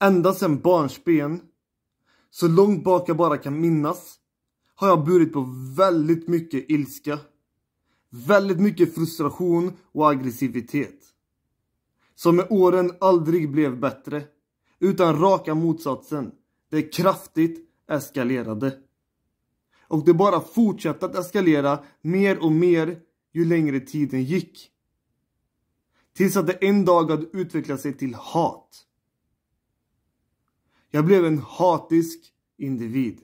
Ända sedan barnsben, så långt bak jag bara kan minnas, har jag burit på väldigt mycket ilska. Väldigt mycket frustration och aggressivitet. Som med åren aldrig blev bättre. Utan raka motsatsen. Det kraftigt eskalerade. Och det bara fortsatte att eskalera mer och mer ju längre tiden gick. Tills att det en dag hade utvecklat sig till hat. Jag blev en hatisk individ.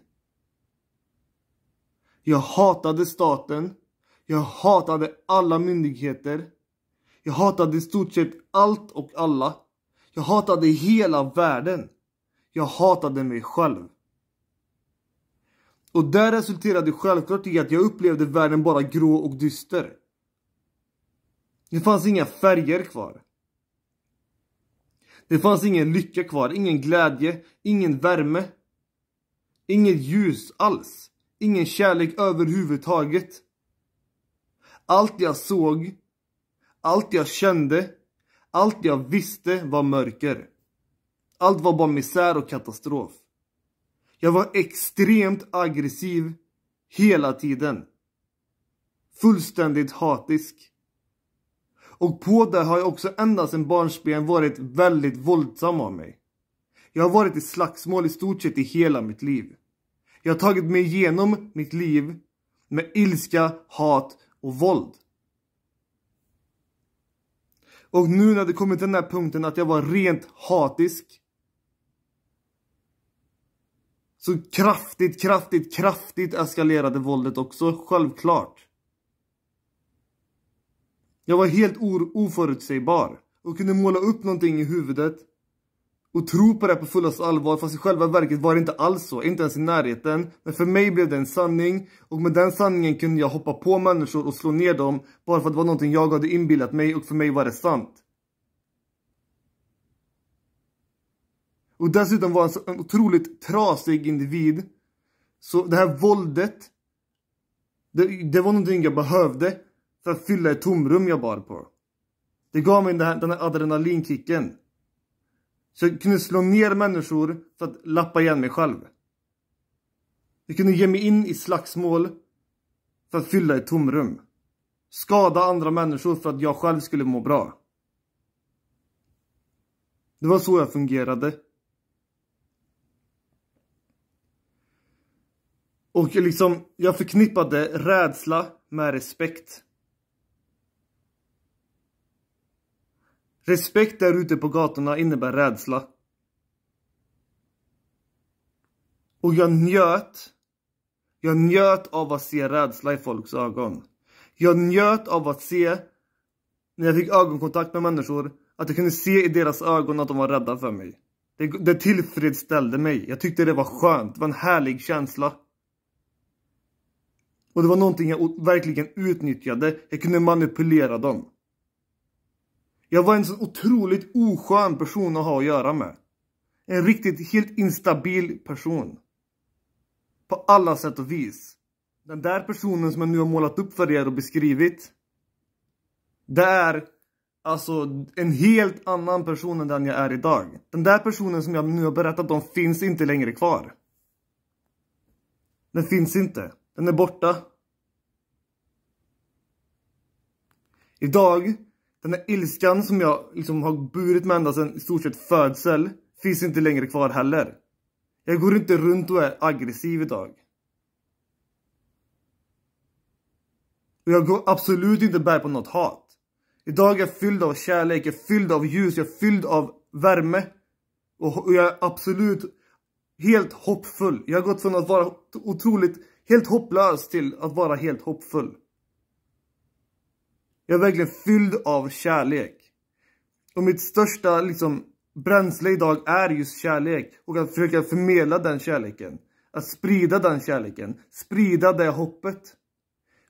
Jag hatade staten. Jag hatade alla myndigheter. Jag hatade i stort sett allt och alla. Jag hatade hela världen. Jag hatade mig själv. Och det resulterade självklart i att jag upplevde världen bara grå och dyster. Det fanns inga färger kvar. Det fanns ingen lycka kvar, ingen glädje, ingen värme. Inget ljus alls. Ingen kärlek överhuvudtaget. Allt jag såg, allt jag kände, allt jag visste var mörker. Allt var bara misär och katastrof. Jag var extremt aggressiv hela tiden. Fullständigt hatisk. Och på det har jag också ända sedan barnsben varit väldigt våldsam av mig. Jag har varit i slagsmål i stort sett i hela mitt liv. Jag har tagit mig igenom mitt liv med ilska, hat och våld. Och nu när det kommit till den här punkten att jag var rent hatisk. Så kraftigt, kraftigt, kraftigt eskalerade våldet också, självklart. Jag var helt oförutsägbar och kunde måla upp någonting i huvudet och tro på det på fullast allvar fast i själva verket var det inte alls så, inte ens i närheten. Men för mig blev det en sanning och med den sanningen kunde jag hoppa på människor och slå ner dem bara för att det var någonting jag hade inbillat mig och för mig var det sant. Och dessutom var han så en otroligt trasig individ. Så det här våldet, det, det var någonting jag behövde för att fylla ett tomrum jag bar på. Det gav mig den här, den här adrenalinkicken. Så jag kunde slå ner människor för att lappa igen mig själv. Jag kunde ge mig in i slagsmål för att fylla ett tomrum. Skada andra människor för att jag själv skulle må bra. Det var så jag fungerade. Och liksom, jag förknippade rädsla med respekt. Respekt där ute på gatorna innebär rädsla. Och jag njöt. Jag njöt av att se rädsla i folks ögon. Jag njöt av att se, när jag fick ögonkontakt med människor, att jag kunde se i deras ögon att de var rädda för mig. Det, det tillfredsställde mig. Jag tyckte det var skönt. Det var en härlig känsla. Och det var någonting jag verkligen utnyttjade. Jag kunde manipulera dem. Jag var en så otroligt oskön person att ha att göra med. En riktigt helt instabil person. På alla sätt och vis. Den där personen som jag nu har målat upp för er och beskrivit. Det är alltså en helt annan person än den jag är idag. Den där personen som jag nu har berättat om finns inte längre kvar. Den finns inte. Den är borta. Idag den här ilskan som jag liksom har burit med ända sedan i stort sett födsel finns inte längre kvar heller. Jag går inte runt och är aggressiv idag. Och jag går absolut inte bär på något hat. Idag är jag fylld av kärlek, jag är fylld av ljus, jag är fylld av värme. Och jag är absolut helt hoppfull. Jag har gått från att vara otroligt, helt hopplös till att vara helt hoppfull. Jag är verkligen fylld av kärlek. Och mitt största liksom, bränsle idag är just kärlek. Och att försöka förmedla den kärleken. Att sprida den kärleken. Sprida det hoppet.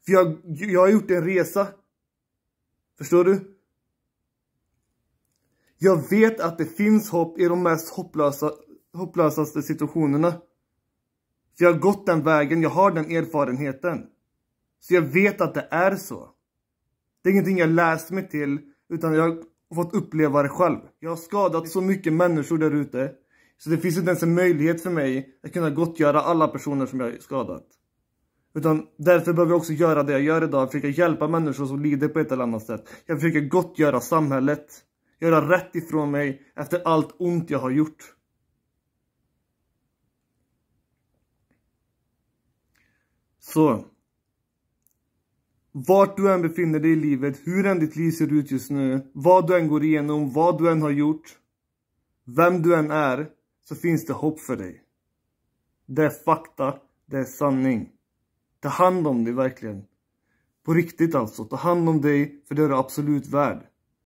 För jag, jag har gjort en resa. Förstår du? Jag vet att det finns hopp i de mest hopplösa, hopplösaste situationerna. För jag har gått den vägen, jag har den erfarenheten. Så jag vet att det är så. Det är ingenting jag läst mig till, utan jag har fått uppleva det själv. Jag har skadat så mycket människor där ute, så det finns inte ens en möjlighet för mig att kunna gottgöra alla personer som jag skadat. Utan därför behöver jag också göra det jag gör idag, försöka hjälpa människor som lider på ett eller annat sätt. Jag försöker gottgöra samhället. Göra rätt ifrån mig efter allt ont jag har gjort. Så. Vart du än befinner dig i livet, hur än ditt liv ser ut just nu, vad du än går igenom, vad du än har gjort, vem du än är, så finns det hopp för dig. Det är fakta, det är sanning. Ta hand om dig verkligen. På riktigt alltså, ta hand om dig, för det är du absolut värd.